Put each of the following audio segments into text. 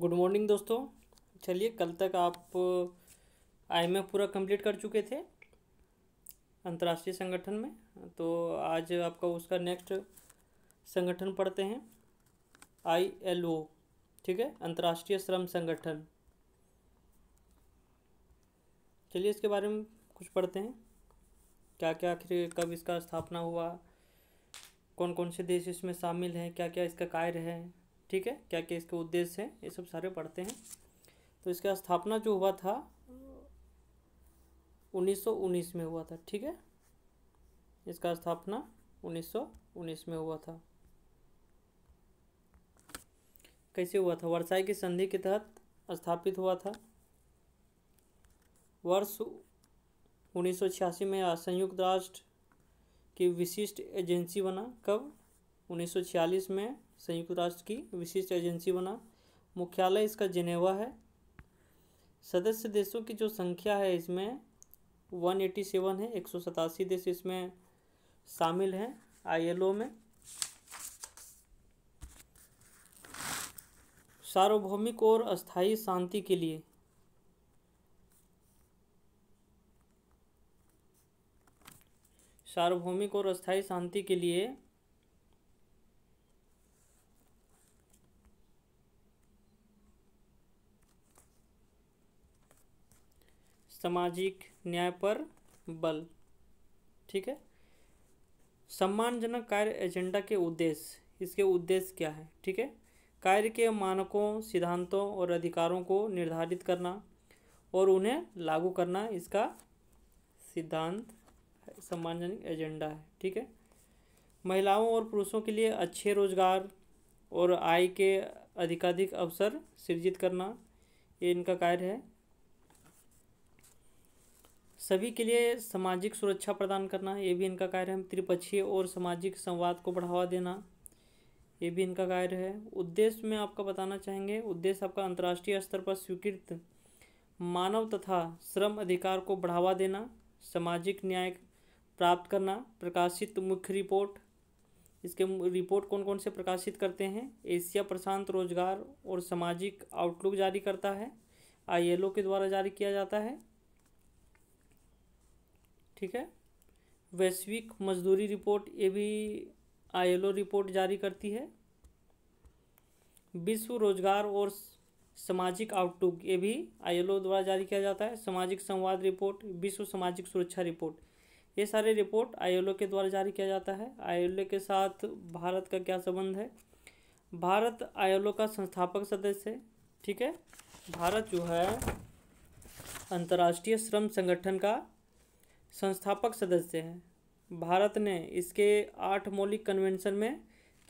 good morning दोस्तों चलिए कल तक आप आई एम पूरा कंप्लीट कर चुके थे अंतर्राष्ट्रीय संगठन में तो आज आपका उसका नेक्स्ट संगठन पढ़ते हैं आई एल ओ ठीक है अंतर्राष्ट्रीय श्रम संगठन चलिए इसके बारे में कुछ पढ़ते हैं क्या क्या आखिर कब इसका स्थापना हुआ कौन कौन से देश इसमें शामिल हैं क्या क्या इसका कार्य है ठीक है क्या क्या इसके उद्देश्य हैं ये सब सारे पढ़ते हैं तो इसका स्थापना जो हुआ था 1919 में हुआ था ठीक है इसका स्थापना 1919 में हुआ था कैसे हुआ था वर्षाई की संधि के तहत स्थापित हुआ था वर्ष 1986 में संयुक्त राष्ट्र की विशिष्ट एजेंसी बना कब 1946 में संयुक्त राष्ट्र की विशिष्ट एजेंसी बना मुख्यालय इसका जिनेवा है सदस्य देशों की जो संख्या है इसमें 187 है एक देश इसमें शामिल हैं आईएलओ में सार्वभौमिक और अस्थायी शांति के लिए सार्वभौमिक और अस्थायी शांति के लिए सामाजिक न्याय पर बल ठीक है सम्मानजनक कार्य एजेंडा के उद्देश्य इसके उद्देश्य क्या है ठीक है कार्य के मानकों सिद्धांतों और अधिकारों को निर्धारित करना और उन्हें लागू करना इसका सिद्धांत सम्मानजनक एजेंडा है ठीक है महिलाओं और पुरुषों के लिए अच्छे रोजगार और आय के अधिकाधिक अवसर सृजित करना ये इनका कार्य है सभी के लिए सामाजिक सुरक्षा प्रदान करना ये भी इनका कार्य है त्रिपक्षीय और सामाजिक संवाद को बढ़ावा देना ये भी इनका कार्य है उद्देश्य में आपका बताना चाहेंगे उद्देश्य आपका अंतर्राष्ट्रीय स्तर पर स्वीकृत मानव तथा श्रम अधिकार को बढ़ावा देना सामाजिक न्याय प्राप्त करना प्रकाशित मुख्य रिपोर्ट इसके रिपोर्ट कौन कौन से प्रकाशित करते हैं एशिया प्रशांत रोजगार और सामाजिक आउटलुक जारी करता है आईएलओ के द्वारा जारी किया जाता है ठीक है वैश्विक मजदूरी रिपोर्ट ये भी आईएलओ रिपोर्ट जारी करती है विश्व रोजगार और सामाजिक आउटलुक ये भी आईएलओ द्वारा जारी किया जाता है सामाजिक संवाद रिपोर्ट विश्व सामाजिक सुरक्षा रिपोर्ट ये सारे रिपोर्ट आईएलओ के द्वारा जारी किया जाता है आईएलओ के साथ भारत का क्या संबंध है भारत आईएलओ का संस्थापक सदस्य है ठीक है भारत जो है अंतर्राष्ट्रीय श्रम संगठन का संस्थापक सदस्य है भारत ने इसके आठ मौलिक कन्वेंशन में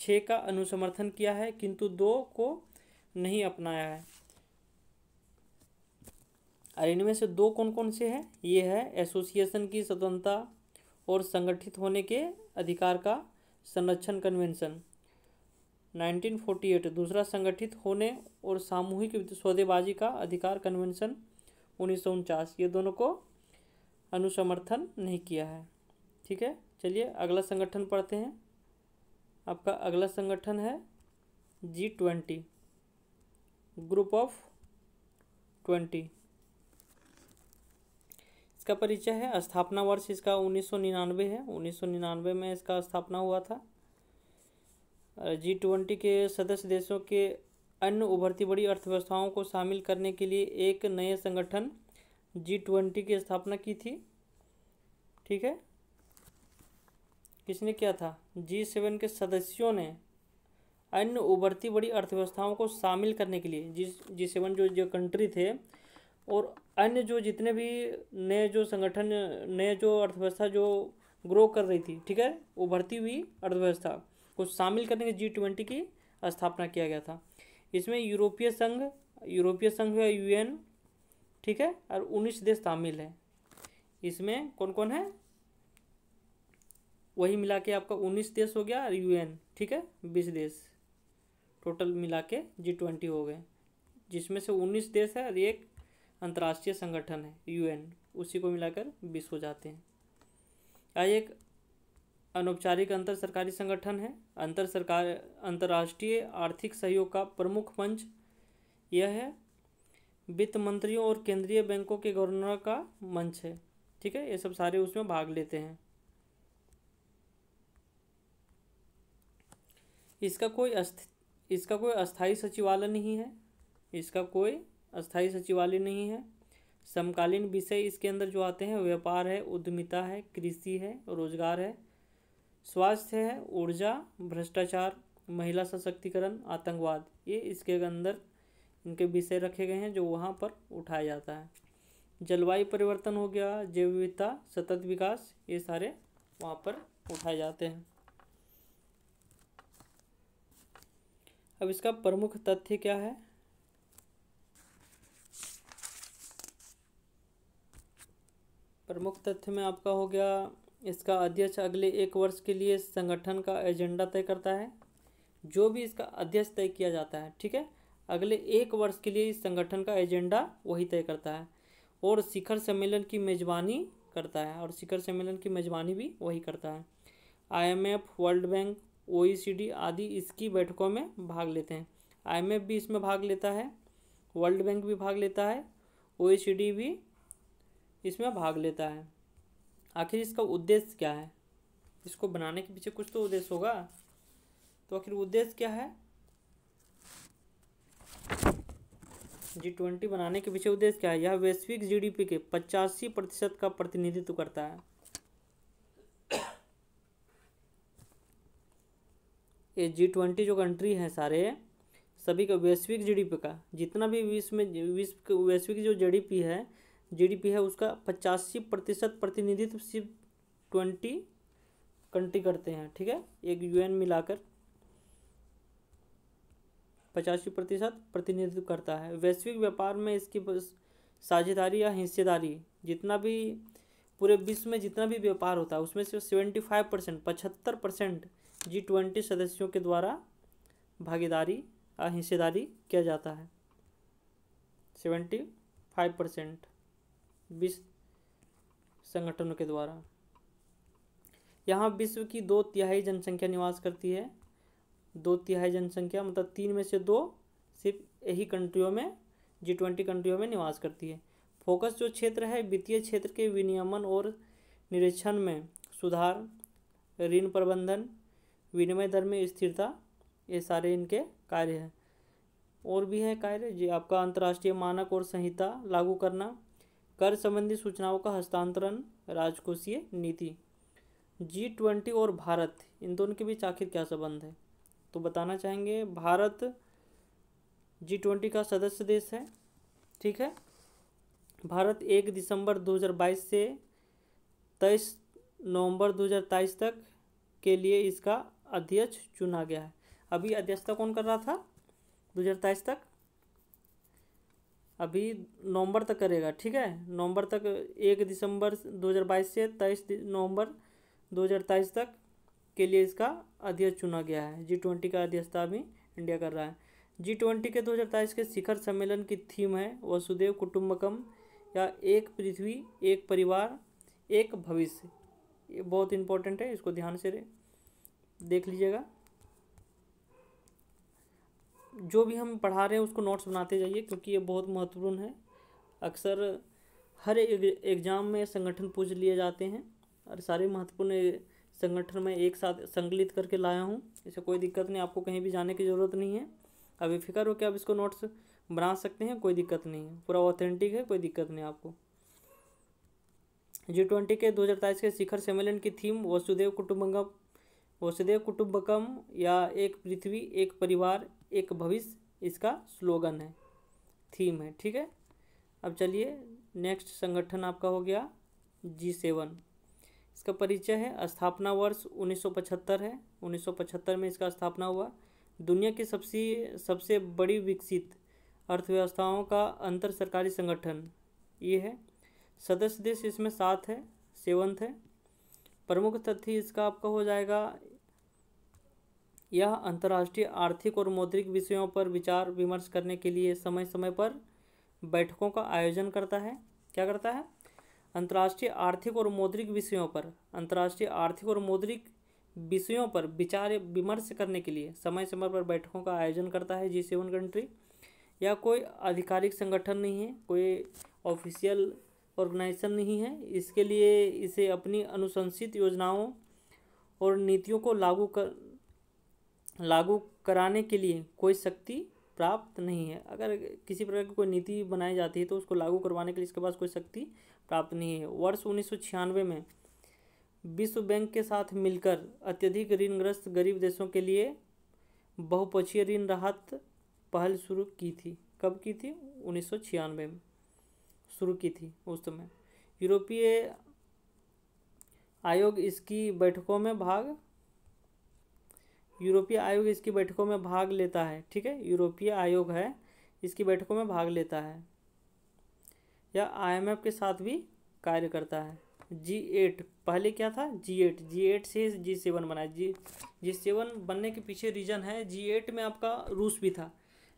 छः का अनुसमर्थन किया है किंतु दो को नहीं अपनाया है और इनमें से दो कौन कौन से हैं ये है एसोसिएशन की स्वतंत्रता और संगठित होने के अधिकार का संरक्षण कन्वेंशन 1948 दूसरा संगठित होने और सामूहिक सौदेबाजी का अधिकार कन्वेंशन उन्नीस ये दोनों को अनुसमर्थन नहीं किया है ठीक है चलिए अगला संगठन पढ़ते हैं आपका अगला संगठन है G twenty group of twenty इसका परिचय है स्थापना वर्ष इसका 1999 है 1999 में इसका स्थापना हुआ था जी ट्वेंटी के सदस्य देशों के अन्य उभरती बड़ी अर्थव्यवस्थाओं को शामिल करने के लिए एक नए संगठन जी ट्वेंटी की स्थापना की थी ठीक है किसने किया था जी सेवन के सदस्यों ने अन्य उभरती बड़ी अर्थव्यवस्थाओं को शामिल करने के लिए जी जी सेवन जो जो कंट्री थे और अन्य जो जितने भी नए जो संगठन नए जो अर्थव्यवस्था जो ग्रो कर रही थी ठीक है उभरती हुई अर्थव्यवस्था को शामिल करने के जी ट्वेंटी की स्थापना किया गया था इसमें यूरोपीय संघ यूरोपीय संघ या यूएन ठीक है और उन्नीस देश शामिल है इसमें कौन कौन है वही मिला के आपका उन्नीस देश हो गया और यूएन ठीक है बीस देश टोटल मिला के जी ट्वेंटी हो गए जिसमें से उन्नीस देश है और एक अंतर्राष्ट्रीय संगठन है यूएन उसी को मिलाकर बीस हो जाते हैं या एक अनौपचारिक अंतर सरकारी संगठन है अंतर सरकार अंतर्राष्ट्रीय आर्थिक सहयोग का प्रमुख मंच यह है वित्त मंत्रियों और केंद्रीय बैंकों के गवर्नर का मंच है ठीक है ये सब सारे उसमें भाग लेते हैं इसका कोई अस्थ इसका कोई अस्थाई सचिवालय नहीं है इसका कोई अस्थाई सचिवालय नहीं है समकालीन विषय इसके अंदर जो आते हैं व्यापार है उद्यमिता है कृषि है रोजगार है स्वास्थ्य है ऊर्जा भ्रष्टाचार महिला सशक्तिकरण आतंकवाद ये इसके अंदर उनके विषय रखे गए हैं जो वहाँ पर उठाया जाता है जलवायु परिवर्तन हो गया जैव विविधता सतत विकास ये सारे वहाँ पर उठाए जाते हैं अब इसका प्रमुख तथ्य क्या है प्रमुख तथ्य में आपका हो गया इसका अध्यक्ष अगले एक वर्ष के लिए संगठन का एजेंडा तय करता है जो भी इसका अध्यक्ष तय किया जाता है ठीक है अगले एक वर्ष के लिए इस संगठन का एजेंडा वही तय करता है और शिखर सम्मेलन की मेज़बानी करता है और शिखर सम्मेलन की मेज़बानी भी वही करता है आईएमएफ, वर्ल्ड बैंक ओईसीडी आदि इसकी बैठकों में भाग लेते हैं आईएमएफ भी इसमें भाग लेता है वर्ल्ड बैंक भी भाग लेता है ओ e भी इसमें भाग लेता है आखिर इसका उद्देश्य क्या है इसको बनाने के पीछे कुछ तो उद्देश्य होगा तो आखिर उद्देश्य क्या है जी ट्वेंटी बनाने के पीछे उद्देश्य क्या है यह वैश्विक जीडीपी के पचासी प्रतिशत का प्रतिनिधित्व करता है ये जी ट्वेंटी जो कंट्री हैं सारे सभी का वैश्विक जीडीपी का जितना भी विश्व में विश्व वैश्विक जो जीडीपी है जीडीपी है उसका पचासी प्रतिशत प्रतिनिधित्व सिर्फ ट्वेंटी कंट्री करते हैं ठीक है एक यूएन मिलाकर पचासी प्रतिशत प्रतिनिधित्व करता है वैश्विक व्यापार में इसकी साझेदारी या हिस्सेदारी जितना भी पूरे विश्व में जितना भी व्यापार होता है उसमें से सेवेंटी फाइव परसेंट पचहत्तर परसेंट जी ट्वेंटी सदस्यों के द्वारा भागीदारी या हिस्सेदारी किया जाता है सेवेंटी फाइव परसेंट विश्व संगठनों के द्वारा यहाँ विश्व की दो तिहाई जनसंख्या निवास करती है दो तिहाई जनसंख्या मतलब तीन में से दो सिर्फ यही कंट्रियों में जी ट्वेंटी कंट्रियों में निवास करती है फोकस जो क्षेत्र है वित्तीय क्षेत्र के विनियमन और निरीक्षण में सुधार ऋण प्रबंधन विनिमय दर में स्थिरता ये सारे इनके कार्य हैं और भी है कार्य जी आपका अंतर्राष्ट्रीय मानक और संहिता लागू करना कर संबंधी सूचनाओं का हस्तांतरण राजकोषीय नीति जी ट्वेंटी और भारत इन दोनों के बीच आखिर क्या संबंध है तो बताना चाहेंगे भारत जी ट्वेंटी का सदस्य देश है ठीक है भारत एक दिसंबर 2022 से तेईस नवंबर 2023 तक के लिए इसका अध्यक्ष चुना गया है अभी अध्यक्षता कौन कर रहा था 2023 तक अभी नवंबर तक करेगा ठीक है नवंबर तक एक दिसंबर 2022 से तेईस नवंबर 2023 तक के लिए इसका अध्यक्ष चुना गया है जी ट्वेंटी का अध्यक्षता भी इंडिया कर रहा है जी ट्वेंटी के दो हज़ार तेईस के शिखर सम्मेलन की थीम है वसुदेव कुटुम्बकम या एक पृथ्वी एक परिवार एक भविष्य ये बहुत इंपॉर्टेंट है इसको ध्यान से देख लीजिएगा जो भी हम पढ़ा रहे हैं उसको नोट्स बनाते जाइए क्योंकि ये बहुत महत्वपूर्ण है अक्सर हर एग्ज़ाम में संगठन पूछ लिए जाते हैं और सारे महत्वपूर्ण संगठन में एक साथ संकलित करके लाया हूँ इसे कोई दिक्कत नहीं आपको कहीं भी जाने की ज़रूरत नहीं है फिक्र हो होकर आप इसको नोट्स बना सकते हैं कोई दिक्कत नहीं है पूरा ऑथेंटिक है कोई दिक्कत नहीं आपको जी ट्वेंटी के दो हज़ार तेईस के शिखर सम्मेलन की थीम वसुदेव कुटुम्बकम वसुदेव कुटुम्बकम या एक पृथ्वी एक परिवार एक भविष्य इसका स्लोगन है थीम है ठीक है अब चलिए नेक्स्ट संगठन आपका हो गया जी सेवन इसका परिचय है स्थापना वर्ष 1975 है 1975 में इसका स्थापना हुआ दुनिया की सबसे सबसे बड़ी विकसित अर्थव्यवस्थाओं का अंतर सरकारी संगठन ये है सदस्य देश इसमें सात है सेवंथ है प्रमुख तथ्य इसका आपका हो जाएगा यह अंतर्राष्ट्रीय आर्थिक और मौद्रिक विषयों पर विचार विमर्श करने के लिए समय समय पर बैठकों का आयोजन करता है क्या करता है अंतर्राष्ट्रीय आर्थिक और मौद्रिक विषयों पर अंतर्राष्ट्रीय आर्थिक और मौद्रिक विषयों पर विचार विमर्श करने के लिए समय समय पर बैठकों का आयोजन करता है जी सेवन कंट्री या कोई आधिकारिक संगठन नहीं है कोई ऑफिशियल ऑर्गेनाइजेशन नहीं है इसके लिए इसे अपनी अनुशंसित योजनाओं और नीतियों को लागू कर लागू कराने के लिए कोई शक्ति प्राप्त नहीं है अगर किसी प्रकार की कोई नीति बनाई जाती है तो उसको लागू करवाने के लिए इसके पास कोई शक्ति प्राप्त नहीं है वर्ष उन्नीस में विश्व बैंक के साथ मिलकर अत्यधिक ऋणग्रस्त गरीब देशों के लिए बहुपक्षीय ऋण राहत पहल शुरू की थी कब की थी उन्नीस में शुरू की थी उस समय यूरोपीय आयोग इसकी बैठकों में भाग यूरोपीय आयोग इसकी बैठकों में भाग लेता है ठीक है यूरोपीय आयोग है इसकी बैठकों में भाग लेता है या आईएमएफ के साथ भी कार्य करता है जी एट पहले क्या था जी एट जी एट से जी सेवन बना जी जी सेवन बनने के पीछे रीज़न है जी एट में आपका रूस भी था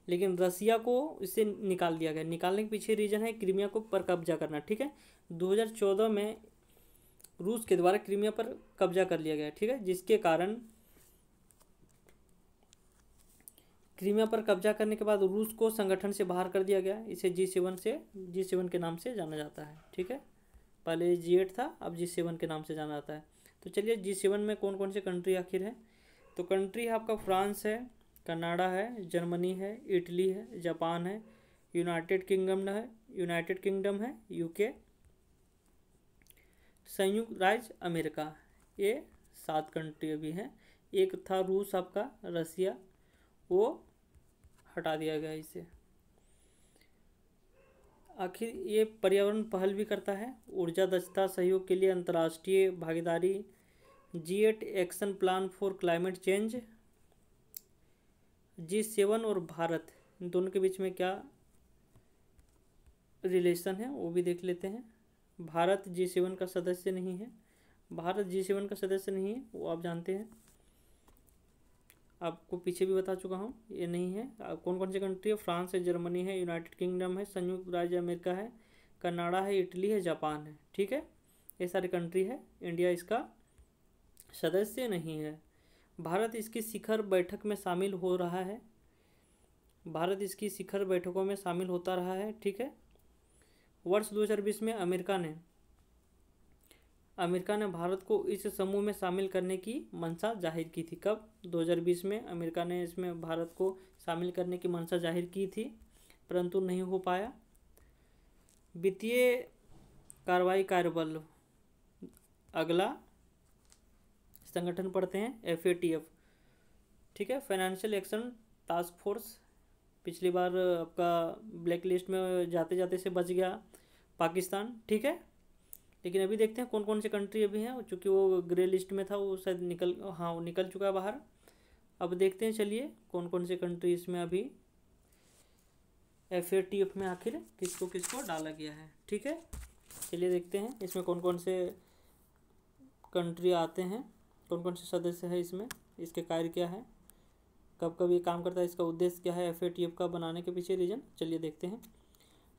लेकिन रसिया को इससे निकाल दिया गया निकालने के पीछे रीज़न है क्रीमिया को पर कब्जा करना ठीक है 2014 में रूस के द्वारा क्रीमिया पर कब्जा कर लिया गया ठीक है जिसके कारण क्रीमिया पर कब्जा करने के बाद रूस को संगठन से बाहर कर दिया गया इसे जी सेवन से जी सेवन के नाम से जाना जाता है ठीक है पहले जी एट था अब जी सेवन के नाम से जाना जाता है तो चलिए जी सेवन में कौन कौन से कंट्री आखिर है तो कंट्री है आपका फ्रांस है कनाडा है जर्मनी है इटली है जापान है यूनाइटेड किंगडम है यूनाइटेड किंगडम है यूके संयुक्त राज्य अमेरिका ये सात कंट्री अभी हैं एक था रूस आपका रसिया वो हटा दिया गया इसे आखिर ये पर्यावरण पहल भी करता है ऊर्जा दक्षता सहयोग के लिए अंतर्राष्ट्रीय भागीदारी G eight action plan for climate change G seven और भारत इन दोनों के बीच में क्या रिलेशन है वो भी देख लेते हैं भारत जी सेवन का सदस्य नहीं है भारत जी सेवन का सदस्य नहीं है वो आप जानते हैं आपको पीछे भी बता चुका हूँ ये नहीं है कौन कौन सी कंट्री है फ्रांस है जर्मनी है यूनाइटेड किंगडम है संयुक्त राज्य अमेरिका है कनाडा है इटली है जापान है ठीक है ये सारी कंट्री है इंडिया इसका सदस्य नहीं है भारत इसकी शिखर बैठक में शामिल हो रहा है भारत इसकी शिखर बैठकों में शामिल होता रहा है ठीक है वर्ष दो में अमेरिका ने अमेरिका ने भारत को इस समूह में शामिल करने की मंशा जाहिर की थी कब 2020 में अमेरिका ने इसमें भारत को शामिल करने की मंशा जाहिर की थी परंतु नहीं हो पाया वित्तीय कार्रवाई कार्यबल अगला संगठन पढ़ते हैं एफ ए टी एफ ठीक है फाइनेंशियल एक्शन टास्क फोर्स पिछली बार आपका ब्लैक लिस्ट में जाते जाते से बच गया पाकिस्तान ठीक है लेकिन अभी देखते हैं कौन कौन से कंट्री अभी हैं चूँकि वो ग्रे लिस्ट में था वो शायद निकल हाँ वो निकल चुका है बाहर अब देखते हैं चलिए कौन कौन से कंट्री इसमें अभी एफ ए टी एफ में आखिर किसको किसको डाला गया है ठीक है चलिए देखते हैं इसमें कौन कौन से कंट्री आते हैं कौन कौन से सदस्य है इसमें इसके कार्य क्या है कब कब ये काम करता है इसका उद्देश्य क्या है एफ ए टी एफ का बनाने के पीछे रीजन चलिए देखते हैं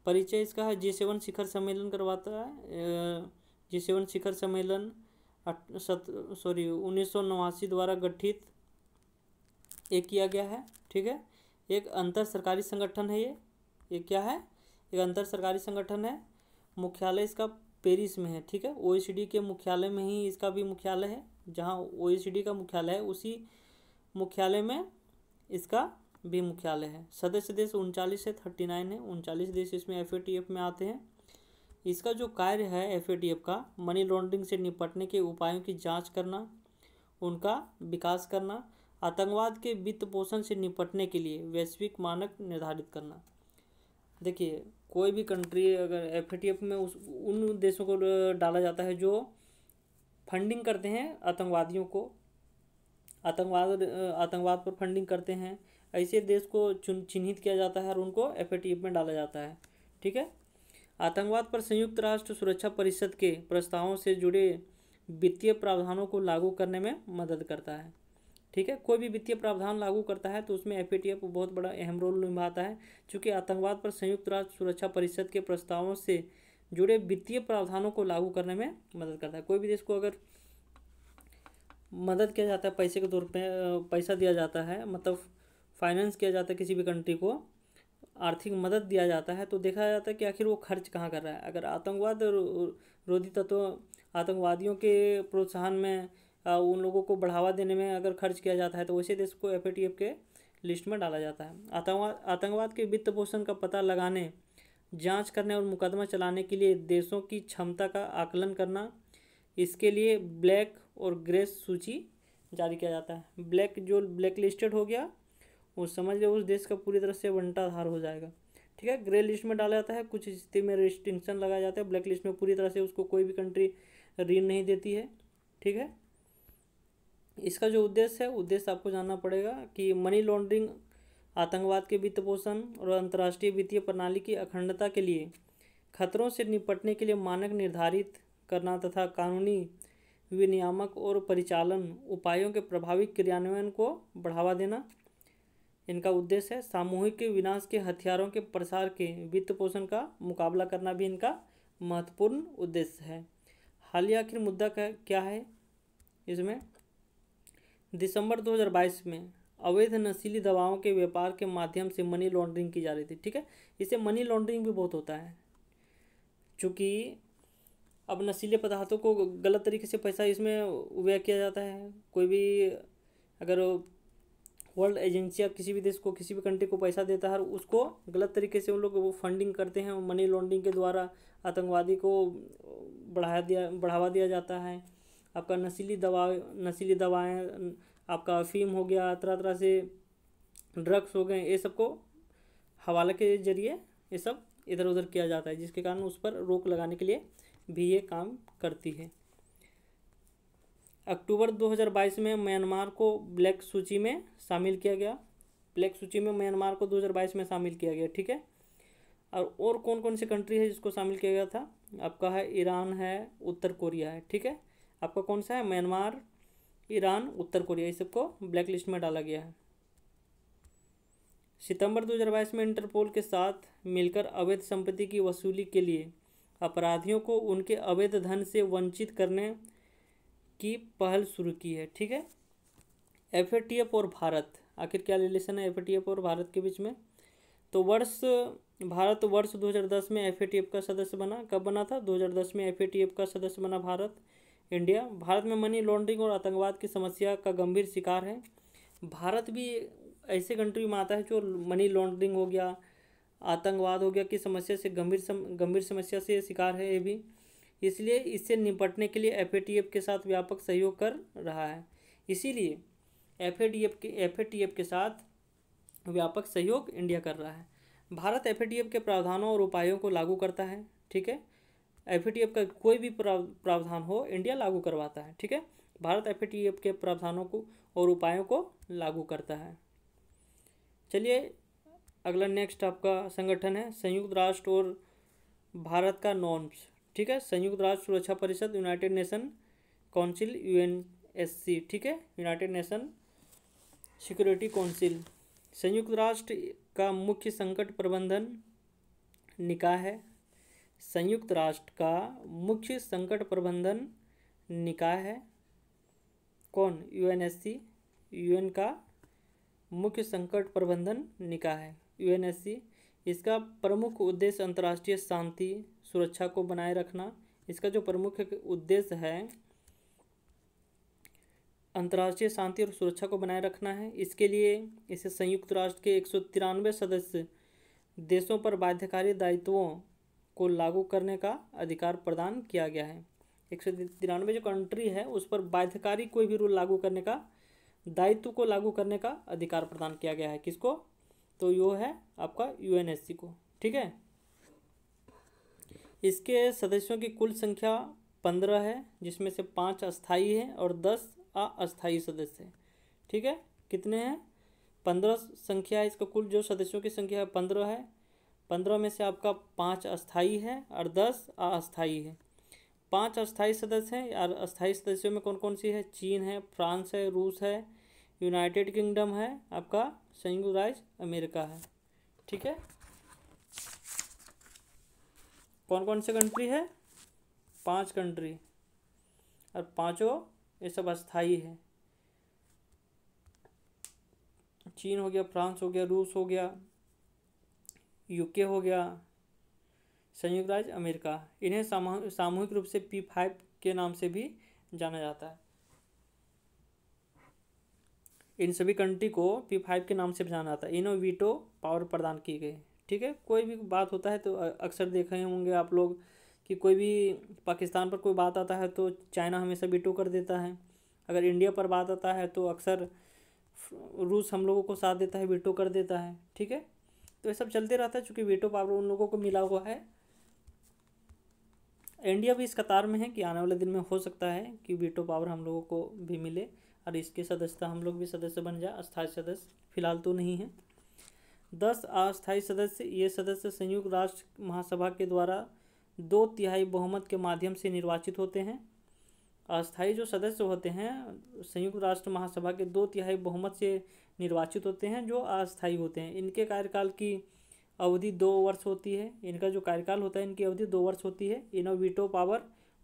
परिचय इसका है जी सेवन शिखर सम्मेलन करवाता है जी सेवन शिखर सम्मेलन सॉरी उन्नीस द्वारा गठित ये किया गया है ठीक है एक अंतर सरकारी संगठन है ये ये क्या है एक अंतर सरकारी संगठन है मुख्यालय इसका पेरिस में है ठीक है ओ के मुख्यालय में ही इसका भी मुख्यालय है जहाँ ओ का मुख्यालय है उसी मुख्यालय में इसका भी मुख्यालय है सदस्य देश उनचालीस है थर्टी नाइन है उनचालीस देश इसमें एफ में आते हैं इसका जो कार्य है एफ का मनी लॉन्ड्रिंग से निपटने के उपायों की जांच करना उनका विकास करना आतंकवाद के वित्त पोषण से निपटने के लिए वैश्विक मानक निर्धारित करना देखिए कोई भी कंट्री अगर एफ में उस उन देशों को डाला जाता है जो फंडिंग करते हैं आतंकवादियों को आतंकवाद आतंकवाद पर फंडिंग करते हैं ऐसे देश को चुन चिन्हित किया जाता है और उनको एफ में डाला जाता है ठीक है आतंकवाद पर संयुक्त राष्ट्र सुरक्षा परिषद के प्रस्तावों से जुड़े वित्तीय प्रावधानों को लागू करने में मदद करता है ठीक है कोई भी वित्तीय प्रावधान लागू करता है तो उसमें एफ बहुत बड़ा अहम रोल निभाता है चूँकि आतंकवाद पर संयुक्त राष्ट्र सुरक्षा परिषद के प्रस्तावों से जुड़े वित्तीय प्रावधानों को लागू करने में मदद करता है कोई भी देश को अगर मदद किया जाता है पैसे के तौर पर पैसा दिया जाता है मतलब फाइनेंस किया जाता है किसी भी कंट्री को आर्थिक मदद दिया जाता है तो देखा जाता है कि आखिर वो खर्च कहाँ कर रहा है अगर आतंकवाद रोधी तत्व आतंकवादियों के प्रोत्साहन में उन लोगों को बढ़ावा देने में अगर खर्च किया जाता है तो वैसे देश को एफ के लिस्ट में डाला जाता है आतंकवाद आतंकवाद के वित्त पोषण का पता लगाने जांच करने और मुकदमा चलाने के लिए देशों की क्षमता का आकलन करना इसके लिए ब्लैक और ग्रे सूची जारी किया जाता है ब्लैक जो ब्लैक लिस्टेड हो गया वो समझ लो उस देश का पूरी तरह से वंटाधार हो जाएगा ठीक है ग्रे लिस्ट में डाला जाता है कुछ स्थिति में रिस्ट्रिक्शन लगाया जाता है ब्लैक लिस्ट में पूरी तरह से उसको कोई भी कंट्री ऋण नहीं देती है ठीक है इसका जो उद्देश्य है उद्देश्य आपको जानना पड़ेगा कि मनी लॉन्ड्रिंग आतंकवाद के वित्त पोषण और अंतर्राष्ट्रीय वित्तीय प्रणाली की अखंडता के लिए खतरों से निपटने के लिए मानक निर्धारित करना तथा कानूनी विनियामक और परिचालन उपायों के प्रभावी क्रियान्वयन को बढ़ावा देना इनका उद्देश्य है सामूहिक विनाश के हथियारों के प्रसार के वित्त पोषण का मुकाबला करना भी इनका महत्वपूर्ण उद्देश्य है हालिया आखिर मुद्दा का क्या है इसमें दिसंबर 2022 में अवैध नशीली दवाओं के व्यापार के माध्यम से मनी लॉन्ड्रिंग की जा रही थी ठीक है इसे मनी लॉन्ड्रिंग भी बहुत होता है चूँकि अब नशीले पदार्थों को गलत तरीके से पैसा इसमें व्यय किया जाता है कोई भी अगर वर्ल्ड एजेंसियाँ किसी भी देश को किसी भी कंट्री को पैसा देता है और उसको गलत तरीके से उन लोग वो फंडिंग करते हैं मनी लॉन्ड्रिंग के द्वारा आतंकवादी को बढ़ाया दिया बढ़ावा दिया जाता है आपका नशीली दवा नशीली दवाएं आपका अफीम हो गया तरह तरह से ड्रग्स हो गए ये सबको हवाले के जरिए ये सब इधर उधर किया जाता है जिसके कारण उस पर रोक लगाने के लिए भी ये काम करती है अक्टूबर 2022 में म्यांमार को ब्लैक सूची में शामिल किया गया ब्लैक सूची में म्यांमार को 2022 में शामिल किया गया ठीक है और और कौन कौन सी कंट्री है जिसको शामिल किया गया था आपका है ईरान है उत्तर कोरिया है ठीक है आपका कौन सा है म्यांमार ईरान उत्तर कोरिया इस सबको ब्लैक लिस्ट में डाला गया है सितंबर 2022 में इंटरपोल के साथ मिलकर अवैध संपत्ति की वसूली के लिए अपराधियों को उनके अवैध धन से वंचित करने की पहल शुरू की है ठीक है एफ और भारत आखिर क्या रिलेशन है एफ और भारत के बीच में तो वर्ष भारत वर्ष 2010 में एफ का सदस्य बना कब बना था 2010 में एफ का सदस्य बना भारत इंडिया भारत में मनी लॉन्ड्रिंग और आतंकवाद की समस्या का गंभीर शिकार है भारत भी ऐसे कंट्री में आता है जो मनी लॉन्ड्रिंग हो गया आतंकवाद हो गया की समस्या से गंभीर सम, गंभीर समस्या से शिकार है ये भी इसलिए इससे निपटने के लिए एफ के साथ व्यापक सहयोग कर रहा है इसीलिए एफ के एफ के साथ व्यापक सहयोग इंडिया कर रहा है भारत एफ के प्रावधानों और उपायों को लागू करता है ठीक है एफ का कोई भी प्रावधान हो इंडिया लागू करवाता है ठीक है भारत एफ के प्रावधानों को और उपायों को लागू करता है चलिए अगला नेक्स्ट आपका संगठन है संयुक्त राष्ट्र और भारत का नॉर्म्स ठीक है संयुक्त राष्ट्र सुरक्षा परिषद यूनाइटेड नेशन काउंसिल यूएनएससी ठीक है यूनाइटेड नेशन सिक्योरिटी काउंसिल संयुक्त राष्ट्र का मुख्य संकट प्रबंधन निकाय है संयुक्त राष्ट्र का मुख्य संकट प्रबंधन निकाय है कौन यूएनएससी यूएन का मुख्य संकट प्रबंधन निकाय है यूएनएससी इसका प्रमुख उद्देश्य अंतर्राष्ट्रीय शांति सुरक्षा को बनाए रखना इसका जो प्रमुख उद्देश्य है अंतर्राष्ट्रीय शांति और सुरक्षा को बनाए रखना है इसके लिए इसे संयुक्त राष्ट्र के एक सदस्य देशों पर बाध्यकारी दायित्वों को लागू करने का अधिकार प्रदान किया गया है एक सौ तिरानवे जो कंट्री है उस पर बाध्यकारी कोई भी रूल लागू करने का दायित्व को लागू करने का अधिकार प्रदान किया गया है किसको तो यो है आपका यूएनएससी को ठीक है इसके सदस्यों की कुल संख्या पंद्रह है जिसमें से पाँच अस्थाई है और दस अस्थाई सदस्य है ठीक है कितने हैं पंद्रह संख्या है इसका कुल जो सदस्यों की संख्या है पंद्रह है पंद्रह में से आपका पाँच अस्थाई है और दस अस्थाई है पांच अस्थायी सदस्य हैं और अस्थायी सदस्यों में कौन कौन सी है चीन है फ्रांस है रूस है यूनाइटेड किंगडम है आपका संयुक्त राज्य अमेरिका है ठीक है कौन कौन से कंट्री है पांच कंट्री और पांचों ये सब अस्थाई है चीन हो गया फ्रांस हो गया रूस हो गया यूके हो गया संयुक्त राज्य अमेरिका इन्हें सामूहिक रूप से पी फाइव के नाम से भी जाना जाता है इन सभी कंट्री को पी फाइव के नाम से भी जाना जाता है इनोवीटो पावर प्रदान की गई ठीक है कोई भी बात होता है तो अक्सर देखे होंगे आप लोग कि कोई भी पाकिस्तान पर कोई बात आता है तो चाइना हमेशा वीटो कर देता है अगर इंडिया पर बात आता है तो अक्सर रूस हम लोगों को साथ देता है वीटो कर देता है ठीक है तो ये सब चलते रहता है चूँकि वीटो पावर उन लोगों को मिला हुआ है इंडिया भी इस कतार में है कि आने वाले दिन में हो सकता है कि वीटो पावर हम लोगों को भी मिले और इसके सदस्यता हम लोग भी सदस्य बन जाए अस्थायी सदस्य फिलहाल तो नहीं है दस अस्थायी सदस्य ये सदस्य संयुक्त राष्ट्र महासभा के द्वारा दो तिहाई बहुमत के माध्यम से निर्वाचित होते हैं अस्थायी जो सदस्य होते हैं संयुक्त राष्ट्र महासभा के दो तिहाई बहुमत से निर्वाचित होते हैं जो अस्थायी होते हैं इनके कार्यकाल की अवधि दो वर्ष होती है इनका जो कार्यकाल होता है इनकी अवधि दो वर्ष होती है इन्हें वीटो पावर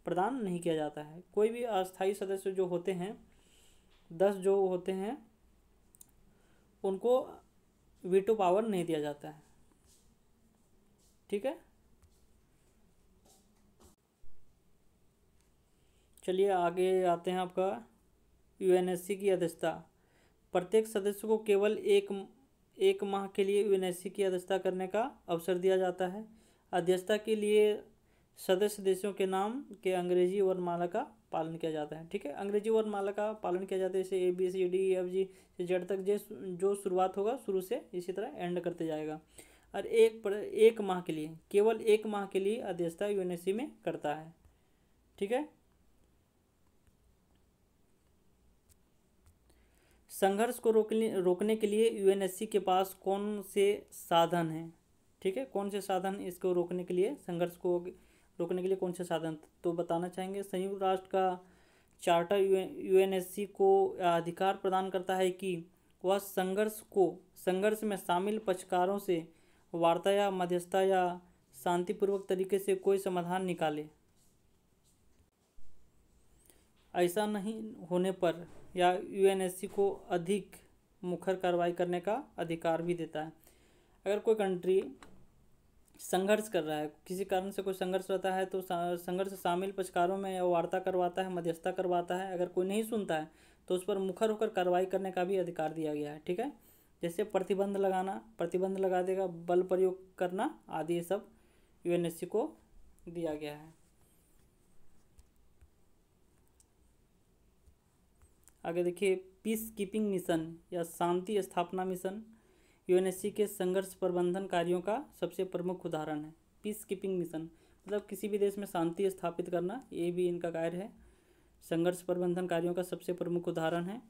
प्रदान नहीं किया जाता है कोई भी अस्थायी सदस्य जो होते हैं दस जो होते हैं उनको वीटो पावर नहीं दिया जाता है ठीक है चलिए आगे आते हैं आपका यूएनएससी की अध्यक्षता प्रत्येक सदस्य को केवल एक एक माह के लिए यूएनएससी की अध्यक्षता करने का अवसर दिया जाता है अध्यक्षता के लिए सदस्य देशों के नाम के अंग्रेजी वर्णमाला का पालन किया जाता है ठीक है अंग्रेजी वर्णमाला का पालन किया जाता है जैसे A B C D F G से जेड तक जे जो शुरुआत होगा शुरू से इसी तरह एंड करते जाएगा और एक पर एक माह के लिए केवल एक माह के लिए अध्यक्षता यू में करता है ठीक है संघर्ष को रोकने रोकने के लिए यू के पास कौन से साधन हैं ठीक है कौन से साधन इसको रोकने के लिए संघर्ष को रोकने के लिए कौन से साधन तो बताना चाहेंगे संयुक्त राष्ट्र का charter U N S C को अधिकार प्रदान करता है कि वह संघर्ष को संघर्ष में शामिल पक्षकारों से वार्ता या मध्यस्थता या शांतिपूर्वक तरीके से कोई समाधान निकाले ऐसा नहीं होने पर या सी को अधिक मुखर कार्रवाई करने का अधिकार भी देता है अगर कोई कंट्री संघर्ष कर रहा है किसी कारण से कोई संघर्ष रहता है तो संघर्ष शामिल पक्षकारों में वार्ता करवाता है मध्यस्थता करवाता है अगर कोई नहीं सुनता है तो उस पर मुखर होकर कार्रवाई करने का भी अधिकार दिया गया है ठीक है जैसे प्रतिबंध लगाना प्रतिबंध लगा देगा बल प्रयोग करना आदि ये सब यू को दिया गया है आगे देखिए पीस कीपिंग मिशन या शांति स्थापना मिशन यूएनएससी के संघर्ष प्रबंधन कार्यों का सबसे प्रमुख उदाहरण है पीस कीपिंग मिशन मतलब किसी भी देश में शांति स्थापित करना ये भी इनका कार्य है संघर्ष प्रबंधन कार्यों का सबसे प्रमुख उदाहरण है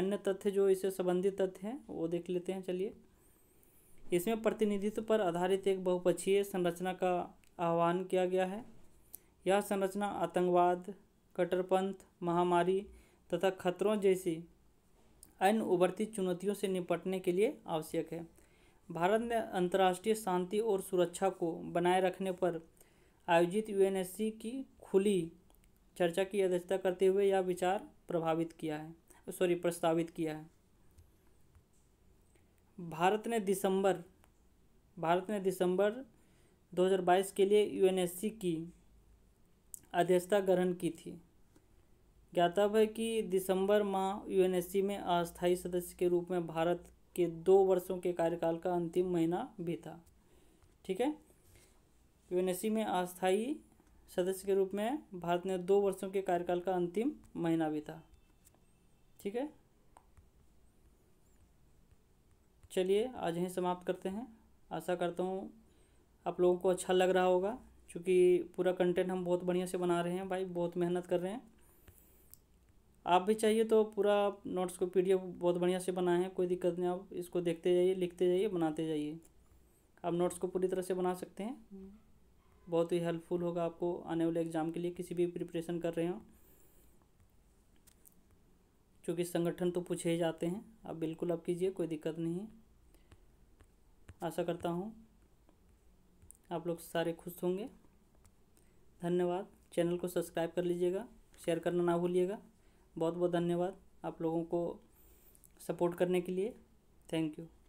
अन्य तथ्य जो इससे संबंधित तथ्य हैं वो देख लेते हैं चलिए इसमें प्रतिनिधित्व पर आधारित एक बहुपक्षीय संरचना का आह्वान किया गया है यह संरचना आतंकवाद कट्टरपंथ महामारी तथा खतरों जैसी अन्य उभरती चुनौतियों से निपटने के लिए आवश्यक है भारत ने अंतर्राष्ट्रीय शांति और सुरक्षा को बनाए रखने पर आयोजित यूएनएससी की खुली चर्चा की अध्यक्षता करते हुए यह विचार प्रभावित किया है सॉरी प्रस्तावित किया है भारत ने दिसंबर भारत ने दिसंबर 2022 के लिए यूएनएससी की अध्यक्षता ग्रहण की थी ज्ञातव्य है कि दिसंबर माह यूएनएससी में अस्थायी सदस्य के रूप में भारत के दो वर्षों के कार्यकाल का अंतिम महीना भी था ठीक है यूएनएससी में अस्थायी सदस्य के रूप में भारत ने दो वर्षों के कार्यकाल का अंतिम महीना भी था ठीक है चलिए आज यहीं समाप्त करते हैं आशा करता हूँ आप लोगों को अच्छा लग रहा होगा क्योंकि पूरा कंटेंट हम बहुत बढ़िया से बना रहे हैं भाई बहुत मेहनत कर रहे हैं आप भी चाहिए तो पूरा नोट्स को पी बहुत बढ़िया से बनाए हैं कोई दिक्कत नहीं आप इसको देखते जाइए लिखते जाइए बनाते जाइए आप नोट्स को पूरी तरह से बना सकते हैं बहुत ही हेल्पफुल होगा आपको आने वाले एग्ज़ाम के लिए किसी भी प्रिपरेशन कर रहे हो चूँकि संगठन तो पूछे ही जाते हैं आप बिल्कुल आप कीजिए कोई दिक्कत नहीं है आशा करता हूँ आप लोग सारे खुश होंगे धन्यवाद चैनल को सब्सक्राइब कर लीजिएगा शेयर करना ना भूलिएगा बहुत बहुत धन्यवाद आप लोगों को सपोर्ट करने के लिए थैंक यू